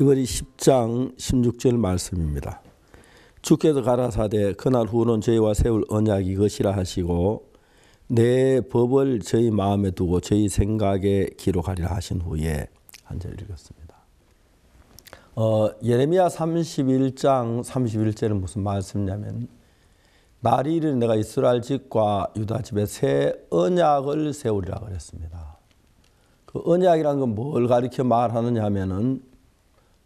이번이 10장 16절 말씀입니다. 주께서 가라사대 그날 후는 저희와 세울 언약이 것이라 하시고 내 법을 저희 마음에 두고 저희 생각에 기록하리라 하신 후에 한 절 읽었습니다. 어, 예레미야 31장 31절은 무슨 말씀이냐면 날이 이르 내가 이스라엘 집과 유다 집에 새 언약을 세우리라 그랬습니다. 그 언약이란 건뭘 가리켜 말하느냐 하면은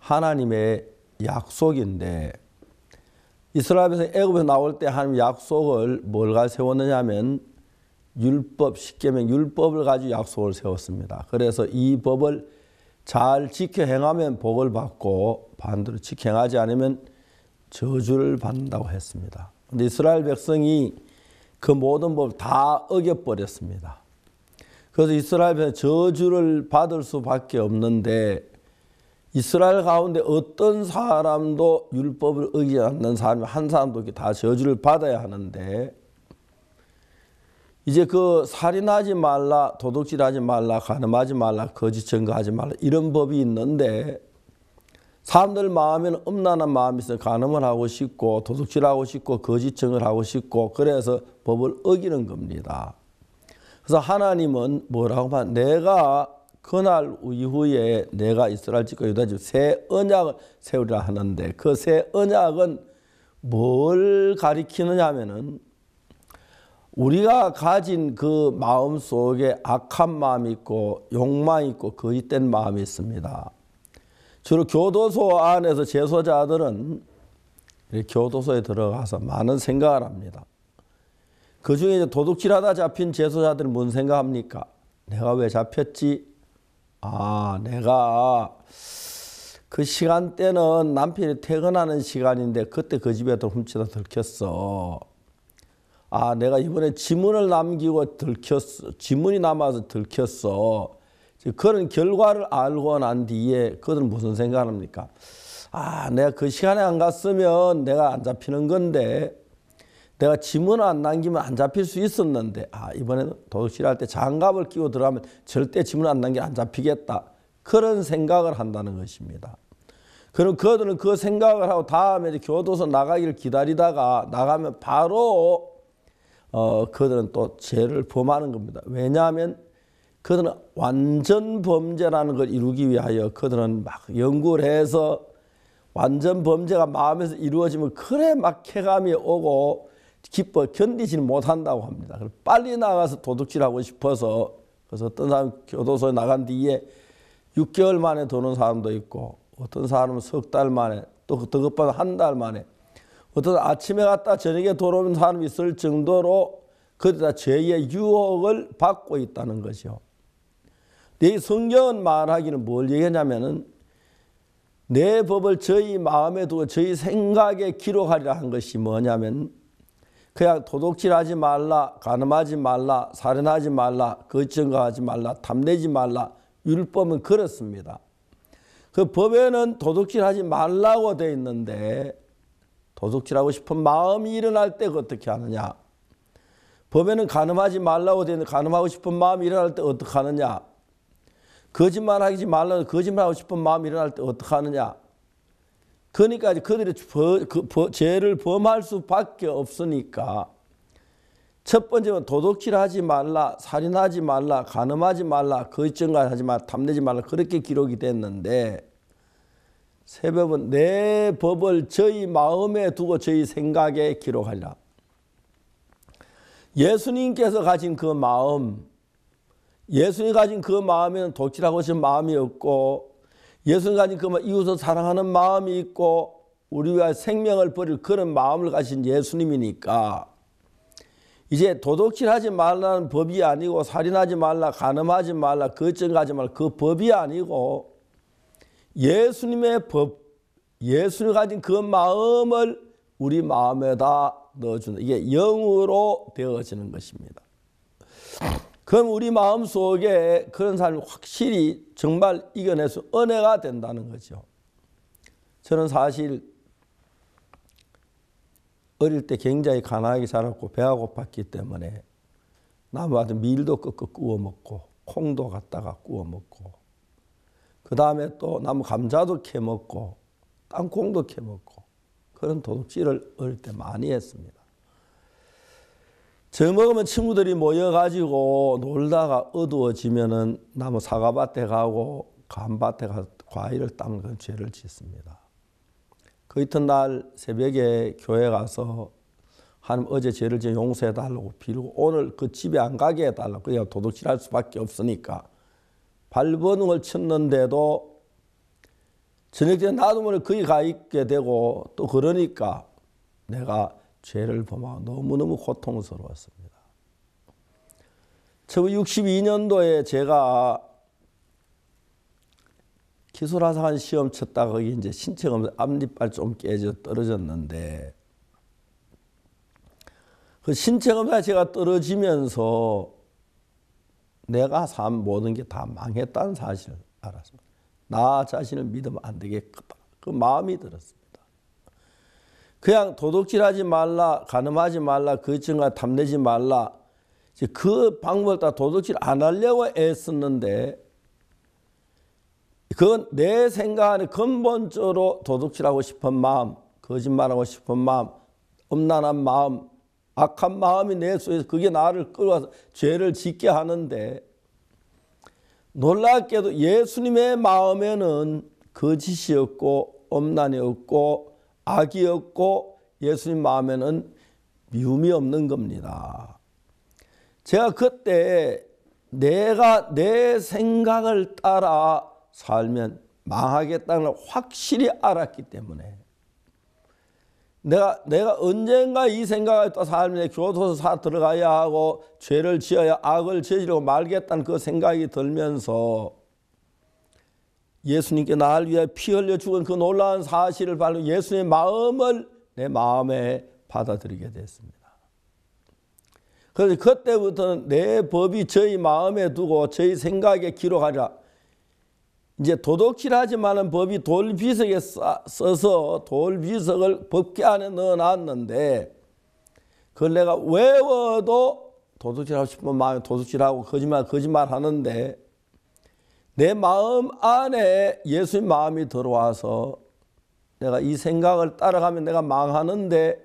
하나님의 약속인데 이스라엘에서 애굽에서 나올 때 하나님 약속을 뭘가 세웠느냐 하면 율법 십계명 율법을 가지고 약속을 세웠습니다. 그래서 이 법을 잘 지켜 행하면 복을 받고 반대로 지켜 행하지 않으면 저주를 받는다고 했습니다. 그런데 이스라엘 백성이 그 모든 법을 다 어겨버렸습니다. 그래서 이스라엘 백성 저주를 받을 수밖에 없는데 이스라엘 가운데 어떤 사람도 율법을 어기지 않는 사람이 한 사람도 다 저주를 받아야 하는데 이제 그 살인하지 말라, 도둑질하지 말라, 가늠하지 말라, 거짓 증거하지 말라 이런 법이 있는데 사람들 마음에는 음란한 마음이 있어 가늠을 하고 싶고 도둑질하고 싶고 거짓 증을 하고 싶고 그래서 법을 어기는 겁니다. 그래서 하나님은 뭐라고 하면 내가 그날 이후에 내가 이스라엘 집과 유다 집 새 언약을 세우리라 하는데 그 새 언약은 뭘 가리키느냐 하면은 우리가 가진 그 마음 속에 악한 마음이 있고 욕망이 있고 거짓된 그 마음이 있습니다. 주로 교도소 안에서 재소자들은 교도소에 들어가서 많은 생각을 합니다. 그 중에 도둑질하다 잡힌 재소자들은 뭔 생각합니까? 내가 왜 잡혔지? 아, 내가 그 시간대는 남편이 퇴근하는 시간인데 그때 그 집에 훔치다 들켰어. 아, 내가 이번에 지문을 남기고 들켰어. 지문이 남아서 들켰어. 그런 결과를 알고 난 뒤에 그들은 무슨 생각합니까? 아, 내가 그 시간에 안 갔으면 내가 안 잡히는 건데 내가 지문 을안 남기면 안 잡힐 수 있었는데 아 이번에 도둑질할 때 장갑을 끼고 들어가면 절대 지문 을안 남기면 안 잡히겠다. 그런 생각을 한다는 것입니다. 그럼 그들은 그 생각을 하고 다음에 교도소 나가기를 기다리다가 나가면 바로 어, 그들은 또 죄를 범하는 겁니다. 왜냐하면 그들은 완전 범죄라는 걸 이루기 위하여 그들은 막 연구를 해서 완전 범죄가 마음에서 이루어지면 그래 막해감이 오고 기뻐 견디질 못한다고 합니다. 빨리 나가서 도둑질하고 싶어서 그래서 어떤 사람 교도소에 나간 뒤에 6개월 만에 도는 사람도 있고 어떤 사람은 석 달 만에 또더 급한 그 한달 만에 어떤 아침에 갔다 저녁에 돌아오는 사람이 있을 정도로 그러다 죄의 유혹을 받고 있다는 거죠. 이 성경은 말하기는 뭘 얘기하냐면은 내 법을 저희 마음에 두고 저희 생각에 기록하리라 한 것이 뭐냐면 그냥 도둑질하지 말라, 가늠하지 말라, 살인하지 말라, 거짓증거하지 말라, 탐내지 말라. 율법은 그렇습니다. 그 법에는 도둑질하지 말라고 돼 있는데 도둑질하고 싶은 마음이 일어날 때 어떻게 하느냐? 법에는 가늠하지 말라고 돼 있는데 가늠하고 싶은 마음이 일어날 때 어떻게 하느냐? 거짓말하지 말라고 거짓말하고 싶은 마음이 일어날 때 어떻게 하느냐? 그러니까 그들이 그 죄를 범할 수밖에 없으니까 첫 번째는 도둑질하지 말라, 살인하지 말라, 간음하지 말라, 거짓증거하지 말라, 탐내지 말라 그렇게 기록이 됐는데 새벽은 내 법을 저희 마음에 두고 저희 생각에 기록하리라. 예수님께서 가진 그 마음, 예수님이 가진 그 마음에는 독질하고 싶은 마음이 없고 예수님 가진 그 이웃을 사랑하는 마음이 있고 우리가 생명을 버릴 그런 마음을 가진 예수님이니까 이제 도둑질하지 말라는 법이 아니고 살인하지 말라 간음하지 말라 거증하지 말라 그 법이 아니고 예수님의 법 예수님 가진 그 마음을 우리 마음에다 넣어주는 이게 영으로 되어지는 것입니다. 그럼 우리 마음 속에 그런 사람이 확실히 정말 이겨내서 은혜가 된다는 거죠. 저는 사실 어릴 때 굉장히 가난하게 살았고 배가 고팠기 때문에 나무 같은 밀도 끄끄 구워 먹고 콩도 갖다가 구워 먹고 그 다음에 또 나무 감자도 캐 먹고 땅콩도 캐 먹고 그런 도둑질을 어릴 때 많이 했습니다. 저먹으면 친구들이 모여가지고 놀다가 어두워지면은 나무 사과밭에 가고 감밭에 가서 과일을 땀는 죄를 짓습니다. 그 이튿날 새벽에 교회 가서 하나님 어제 죄를 지어 용서해 달라고 빌고 오늘 그 집에 안 가게 해 달라고 그냥 도둑질할 수밖에 없으니까 발버둥을 쳤는데도 저녁 때 나도 모르게 거기 가 있게 되고 또 그러니까 내가 죄를 범하고 너무너무 고통스러웠습니다. 1962년도에 제가 기술화사관 시험 쳤다 거기 이제 신체가 앞니빨 좀 깨져 떨어졌는데 그 신체 검사 제가 떨어지면서 내가 산 모든 게 다 망했다는 사실을 알았습니다. 나 자신을 믿으면 안 되겠다. 그 마음이 들었습니다. 그냥 도둑질하지 말라, 가늠하지 말라, 그 거짓과 탐내지 말라. 그 방법을 다 도둑질 안 하려고 애썼는데 그건 내 생각 안에 근본적으로 도둑질하고 싶은 마음, 거짓말하고 싶은 마음, 엄난한 마음, 악한 마음이 내 속에서 그게 나를 끌어와서 죄를 짓게 하는데 놀랍게도 예수님의 마음에는 거짓이없고엄난이없고 악이었고 예수님 마음에는 미움이 없는 겁니다. 제가 그때 내가 내 생각을 따라 살면 망하겠다는 확실히 알았기 때문에 내가 내가 언젠가 이 생각을 또 삶에 교도소 들어가야 하고 죄를 지어야 악을 저지르고 말겠다는 그 생각이 들면서 예수님께 나를 위해 피 흘려 죽은 그 놀라운 사실을 바로 예수님의 마음을 내 마음에 받아들이게 됐습니다. 그래서 그때부터는 내 법이 저희 마음에 두고 저희 생각에 기록하라. 이제 도둑질하지 마는 법이 돌비석에 써서 돌비석을 법계 안에 넣어놨는데 그걸 내가 외워도 도둑질하고 싶은 마음에 도둑질하고 거짓말 거짓말 하는데 내 마음 안에 예수님 마음이 들어와서 내가 이 생각을 따라가면 내가 망하는데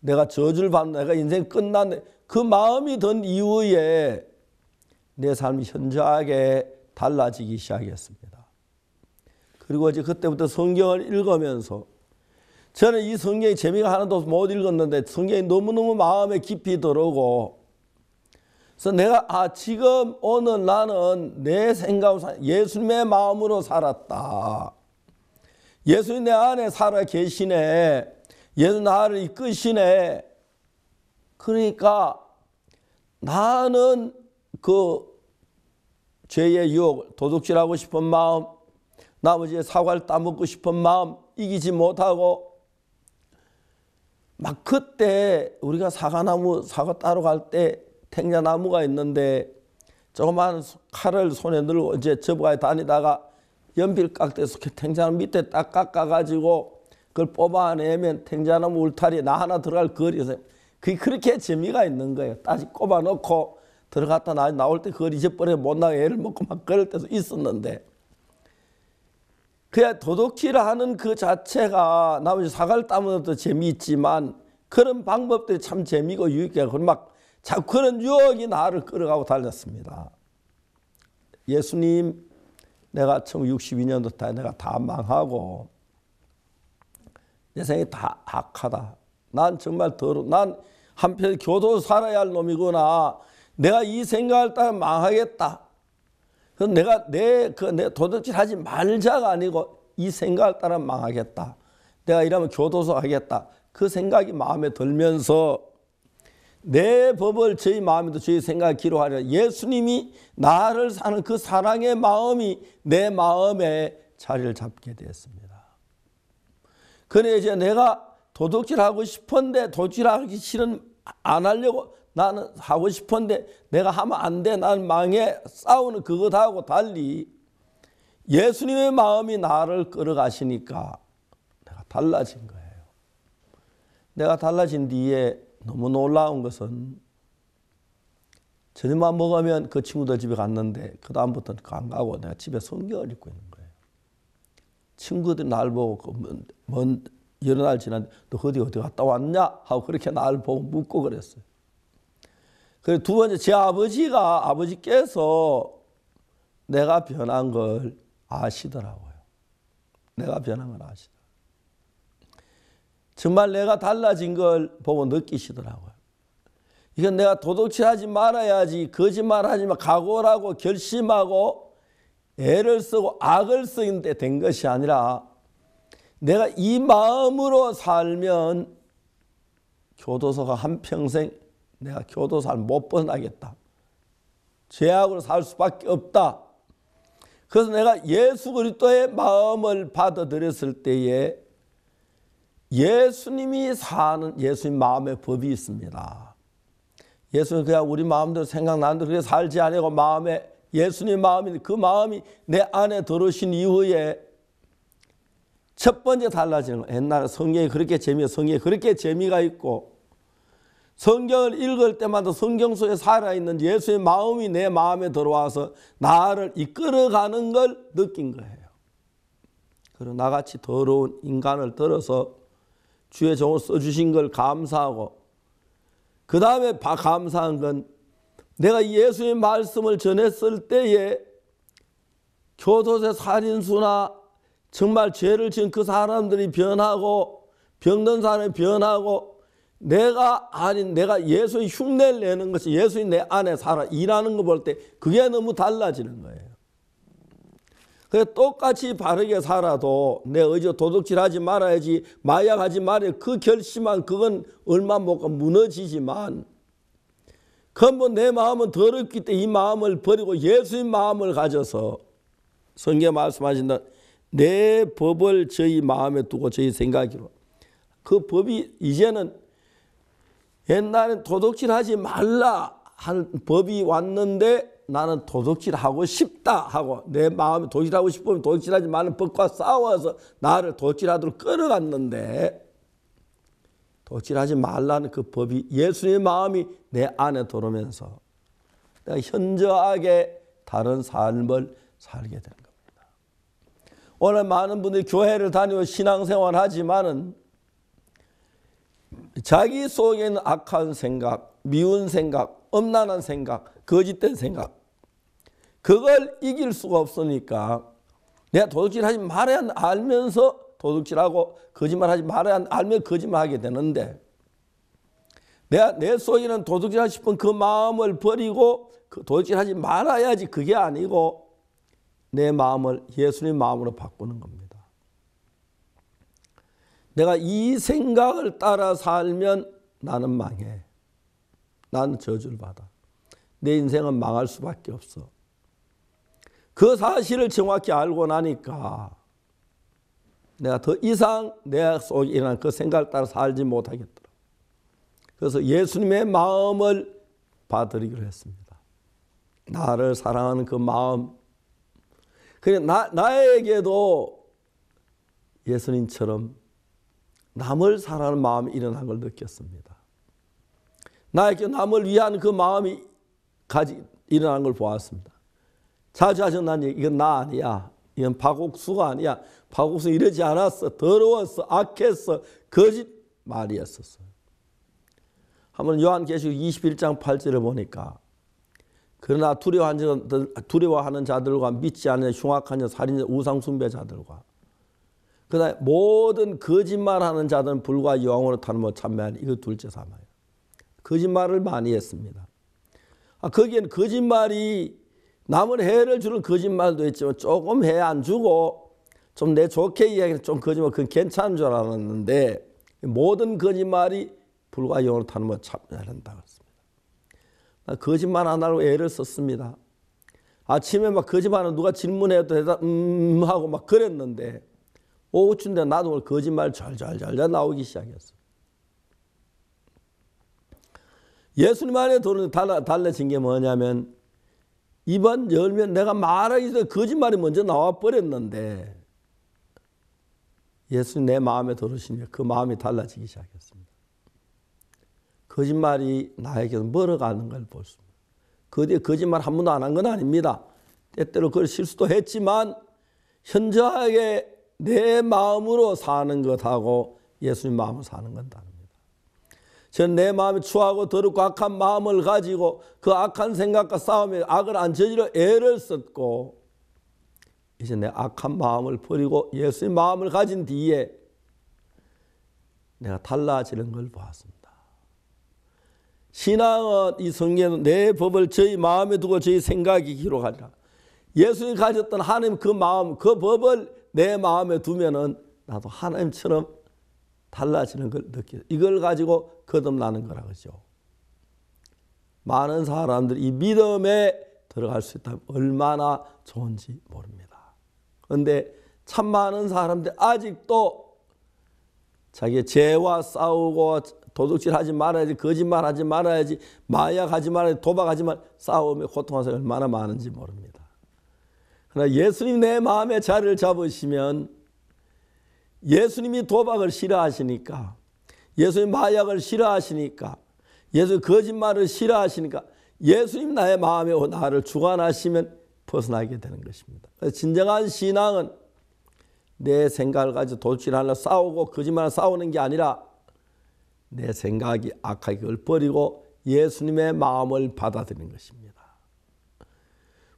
내가 저주를 받는 내가 인생 끝났네 그 마음이 든 이후에 내 삶이 현저하게 달라지기 시작했습니다. 그리고 이제 그때부터 성경을 읽으면서 저는 이 성경이 재미가 하나도 못 읽었는데 성경이 너무너무 마음에 깊이 들어오고 그래서 내가 아 지금 오늘 나는 내 생각으로 예수님의 마음으로 살았다. 예수님 내 안에 살아 계시네. 예수 나를 이끄시네. 그러니까 나는 그 죄의 유혹, 도둑질하고 싶은 마음, 나머지의 사과를 따먹고 싶은 마음 이기지 못하고 막 그때 우리가 사과나무 사과 따러 갈때 탱자나무가 있는데 조그만 칼을 손에 들고 이제 접어가 다니다가 연필 깎대서 탱자나무 밑에 딱 깎아가지고 그걸 뽑아내면 탱자나무 울타리에 나 하나 들어갈 거리에서 그게 그렇게 재미가 있는 거예요. 다시 꼽아놓고 들어갔다 나, 올때그리 잊어버려 못나가 애를 먹고 막 그럴 때도 있었는데 그야 도둑질을 하는 그 자체가 나머지 사갈를 따면서 재미있지만 그런 방법들이 참 재미고 유익해요. 그막 자꾸 그런 유혹이 나를 끌어가고 달렸습니다. 예수님 내가 1962년도에 내가 다 망하고 내 생이 다 악하다. 난 정말 더러 난 한편 교도 살아야 할 놈이구나. 내가 이 생각을 따라 망하겠다. 내가 내그내 도둑질하지 말자가 아니고 이 생각을 따라 망하겠다. 내가 이러면 교도소 하겠다. 그 생각이 마음에 들면서 내 법을 저희 마음에도 저희 생각에 기록하려 예수님이 나를 사는 그 사랑의 마음이 내 마음에 자리를 잡게 되었습니다. 그래 이제 내가 도둑질하고 싶은데 도둑질하기 싫은 안 하려고 나는 하고 싶은데 내가 하면 안 돼. 나는 망해. 싸우는 그것하고 달리 예수님의 마음이 나를 끌어가시니까 내가 달라진 거예요. 내가 달라진 뒤에 너무 놀라운 것은 저녁만 먹으면 그 친구들 집에 갔는데 그 다음부터는 그 안 가고 내가 집에 성경을 읽고 있는 거예요. 친구들이 날 보고 그 먼, 먼 여러 날 지난 너 어디 어디 갔다 왔냐 하고 그렇게 날 보고 묻고 그랬어요. 그리고 두 번째 제 아버지가 아버지께서 내가 변한 걸 아시더라고요. 내가 변한 걸 아시더라고요. 정말 내가 달라진 걸 보고 느끼시더라고요. 이건 내가 도둑질하지 말아야지 거짓말하지 마 각오라고 결심하고 애를 쓰고 악을 쓰는데 된 것이 아니라 내가 이 마음으로 살면 교도소가 한평생 내가 교도소를 못 벗어나겠다. 죄악으로 살 수밖에 없다. 그래서 내가 예수 그리스도의 마음을 받아들였을 때에 예수님이 사는 예수님 마음의 법이 있습니다. 예수는 그냥 우리 마음대로 생각나는 대 그렇게 살지 아고 마음에 예수님 마음이 그 마음이 내 안에 들어오신 이후에 첫 번째 달라지는 거옛날 성경이 그렇게 재미 성경이 그렇게 재미가 있고 성경을 읽을 때마다 성경 속에 살아있는 예수의 마음이 내 마음에 들어와서 나를 이끌어가는 걸 느낀 거예요. 그리고 나같이 더러운 인간을 들어서 주의 종을 써주신 걸 감사하고 그 다음에 감사한 건 내가 예수의 말씀을 전했을 때에 교도세 살인수나 정말 죄를 지은 그 사람들이 변하고 병든 사람이 변하고 내가 아닌 내가 예수의 흉내를 내는 것이 예수의 내 안에 살아 일하는 거 볼 때 그게 너무 달라지는 거예요. 그 똑같이 바르게 살아도 내어지 도둑질하지 말아야지 마약하지 말아야 그 결심한 그건 얼마 못 가 무너지지만 그뭐 내 마음은 더럽기 때문에 이 마음을 버리고 예수님 마음을 가져서 성경 말씀하신다 내 법을 저희 마음에 두고 저희 생각으로 그 법이 이제는 옛날엔 도둑질하지 말라 한 법이 왔는데 나는 도둑질하고 싶다 하고 내 마음에 도둑질하고 싶으면 도둑질하지 말는 법과 싸워서 나를 도둑질하도록 끌어갔는데 도둑질하지 말라는 그 법이 예수님의 마음이 내 안에 들어오면서 내가 현저하게 다른 삶을 살게 되는 겁니다. 오늘 많은 분들이 교회를 다니고 신앙생활 하지만은 자기 속에 있는 악한 생각, 미운 생각, 엄난한 생각, 거짓된 생각 그걸 이길 수가 없으니까 내가 도둑질하지 말아야 알면서 도둑질하고 거짓말하지 말아야 알면 거짓말하게 되는데 내가 내 속에는 도둑질하고 싶은 그 마음을 버리고 그 도둑질하지 말아야지 그게 아니고 내 마음을 예수님 마음으로 바꾸는 겁니다. 내가 이 생각을 따라 살면 나는 망해. 나는 저주를 받아. 내 인생은 망할 수밖에 없어. 그 사실을 정확히 알고 나니까 내가 더 이상 내속이일어그 생각을 따라 살지 못하겠더라. 그래서 예수님의 마음을 받들이기로 했습니다. 나를 사랑하는 그 마음. 그래 나 나에게도 예수님처럼 남을 사랑하는 마음이 일어난 걸 느꼈습니다. 나에게 남을 위한 그 마음이 가지 일어난 걸 보았습니다. 사주하셨나니 이건 나 아니야. 이건 박옥수가 아니야. 박옥수 이러지 않았어. 더러웠어. 악했어. 거짓말이었었어. 한번 요한계시록 21장 8절을 보니까 그러나 두려워하는 자들과 믿지 않는 흉악한 자, 살인자, 우상숭배자들과 그다 모든 거짓말하는 자들은 불과 여왕으로 타는 뭐 참매하 이거 둘째 삼아요. 거짓말을 많이 했습니다. 아, 거기엔 거짓말이 남은 해를 주는 거짓말도 있지만 조금 해 안 주고 좀 내 좋게 이야기는 좀 거짓말 그건 괜찮은 줄 알았는데 모든 거짓말이 불과 영어로 타는 면참 잘한다 그랬습니다. 거짓말 안 하려고 애를 썼습니다. 아침에 막 거짓말은 누가 질문해도 대답 음, 음 하고 막 그랬는데 오후쯤 나도 거짓말 잘잘잘잘 나오기 시작했어. 예수님 안에 도는 달라진 게 뭐냐면 입안 열면 내가 말하기 전에 거짓말이 먼저 나와버렸는데 예수님 내 마음에 들으시면그 마음이 달라지기 시작했습니다. 거짓말이 나에게서 멀어가는 걸 볼 수 있습니다. 그뒤 거짓말 한 번도 안 한 건 아닙니다. 때때로 그걸 실수도 했지만 현저하게 내 마음으로 사는 것하고 예수님 마음으로 사는 건다. 저는 내 마음이 추하고 더럽고 악한 마음을 가지고 그 악한 생각과 싸움에 악을 안 저지러 애를 썼고 이제 내 악한 마음을 버리고 예수의 마음을 가진 뒤에 내가 달라지는 걸 보았습니다. 신앙은 이 성경은 내 법을 저희 마음에 두고 저희 생각이 기록하리라. 예수님이 가졌던 하나님 그 마음, 그 법을 내 마음에 두면은 나도 하나님처럼 달라지는 걸 느끼죠. 이걸 가지고 거듭나는 거라 그죠. 많은 사람들이 이 믿음에 들어갈 수 있다면 얼마나 좋은지 모릅니다. 그런데 참 많은 사람들이 아직도 자기의 죄와 싸우고 도둑질하지 말아야지 거짓말하지 말아야지 마약하지 말아야지 도박하지 말 싸움에 고통한 사 얼마나 많은지 모릅니다. 그러나 예수님 내 마음의 자리를 잡으시면 예수님이 도박을 싫어하시니까 예수님 마약을 싫어하시니까 예수 거짓말을 싫어하시니까 예수님 나의 마음에 나를 주관하시면 벗어나게 되는 것입니다. 진정한 신앙은 내 생각을 가지고 돌진하려 싸우고 거짓말을 싸우는 게 아니라 내 생각이 악하게 걸 버리고 예수님의 마음을 받아들이는 것입니다.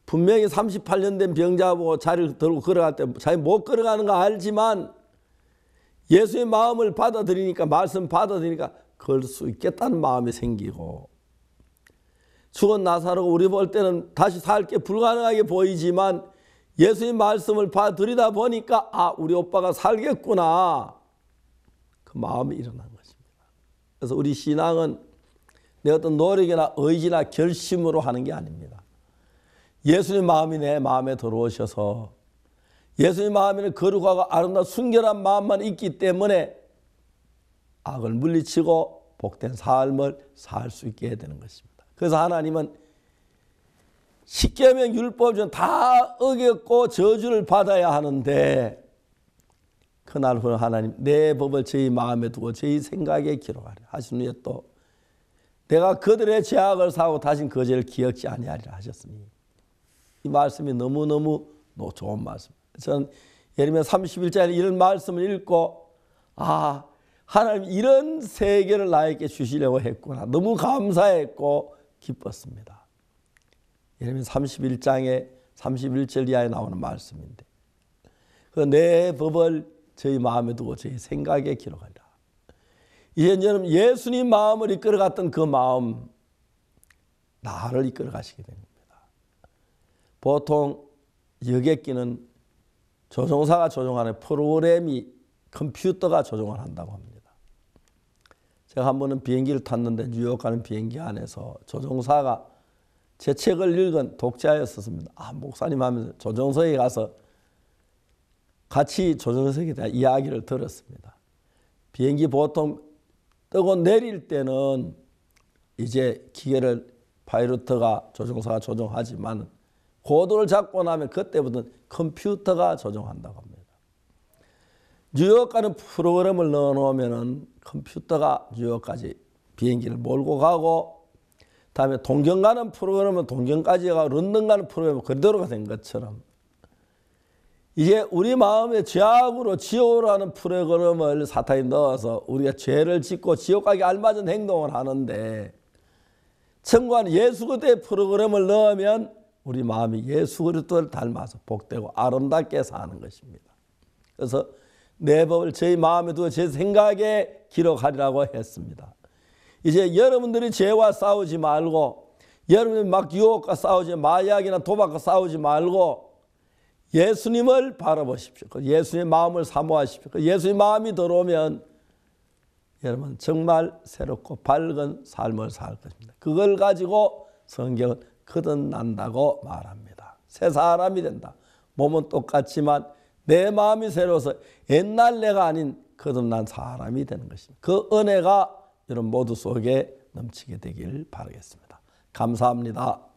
분명히 38년 된 병자하고 자리를 들고 걸어갈 때 자기 못 걸어가는 거 알지만 예수의 마음을 받아들이니까 말씀 받아들이니까 그럴 수 있겠다는 마음이 생기고 죽은 나사로가 우리 볼 때는 다시 살게 불가능하게 보이지만 예수의 말씀을 받들이다 보니까 아 우리 오빠가 살겠구나 그 마음이 일어난 것입니다. 그래서 우리 신앙은 내 어떤 노력이나 의지나 결심으로 하는 게 아닙니다. 예수님 마음이 내 마음에 들어오셔서 예수님 마음에는 거룩하고 아름다운 순결한 마음만 있기 때문에 악을 물리치고 복된 삶을 살 수 있게 되는 것입니다. 그래서 하나님은 십계명 율법은 다 어겼고 저주를 받아야 하는데 그날 후 하나님 내 법을 저희 마음에 두고 저희 생각에 기록하리 하신 후에 또 내가 그들의 죄악을 사고 다신 거제를 기억지 아니하리라 하셨습니다. 이 말씀이 너무너무 좋은 말씀. 전 예레미야 31장에 이런 말씀을 읽고 아 하나님 이런 세계를 나에게 주시려고 했구나 너무 감사했고 기뻤습니다. 예레미야 31장에 31절 이하에 나오는 말씀인데 그 내 법을 저희 마음에 두고 저희 생각에 기록하라. 이제 여러분 예수님 마음을 이끌어갔던 그 마음 나를 이끌어가시게 됩니다. 보통 여객기는 조종사가 조종하는 프로그램이 컴퓨터가 조종을 한다고 합니다. 제가 한 번은 비행기를 탔는데 뉴욕 가는 비행기 안에서 조종사가 제 책을 읽은 독자였었습니다. 아, 목사님 하면서 조종석에 가서 같이 조종석에 대한 이야기를 들었습니다. 비행기 보통 뜨고 내릴 때는 이제 기계를 파이로트가 조종사가 조종하지만 고도를 잡고 나면 그때부터는 컴퓨터가 조종한다고 합니다. 뉴욕 가는 프로그램을 넣어놓으면 컴퓨터가 뉴욕까지 비행기를 몰고 가고 다음에 동경 가는 프로그램은 동경까지 가고 런던 가는 프로그램은 그대로가 된 것처럼 이제 우리 마음의 죄악으로 지옥으로 하는 프로그램을 사탄이 넣어서 우리가 죄를 짓고 지옥하기 알맞은 행동을 하는데 청구한 예수 그대 프로그램을 넣으면 우리 마음이 예수 그리스도를 닮아서 복되고 아름답게 사는 것입니다. 그래서 내 법을 제 마음에 두어 제 생각에 기록하리라고 했습니다. 이제 여러분들이 죄와 싸우지 말고 여러분이 막 유혹과 싸우지 마약이나 도박과 싸우지 말고 예수님을 바라보십시오. 그 예수님의 마음을 사모하십시오. 그 예수의 마음이 들어오면 여러분 정말 새롭고 밝은 삶을 살 것입니다. 그걸 가지고 성경은 거듭난다고 말합니다. 새 사람이 된다. 몸은 똑같지만 내 마음이 새로워서 옛날 내가 아닌 거듭난 사람이 되는 것입니다. 그 은혜가 여러분 모두 속에 넘치게 되길 바라겠습니다. 감사합니다.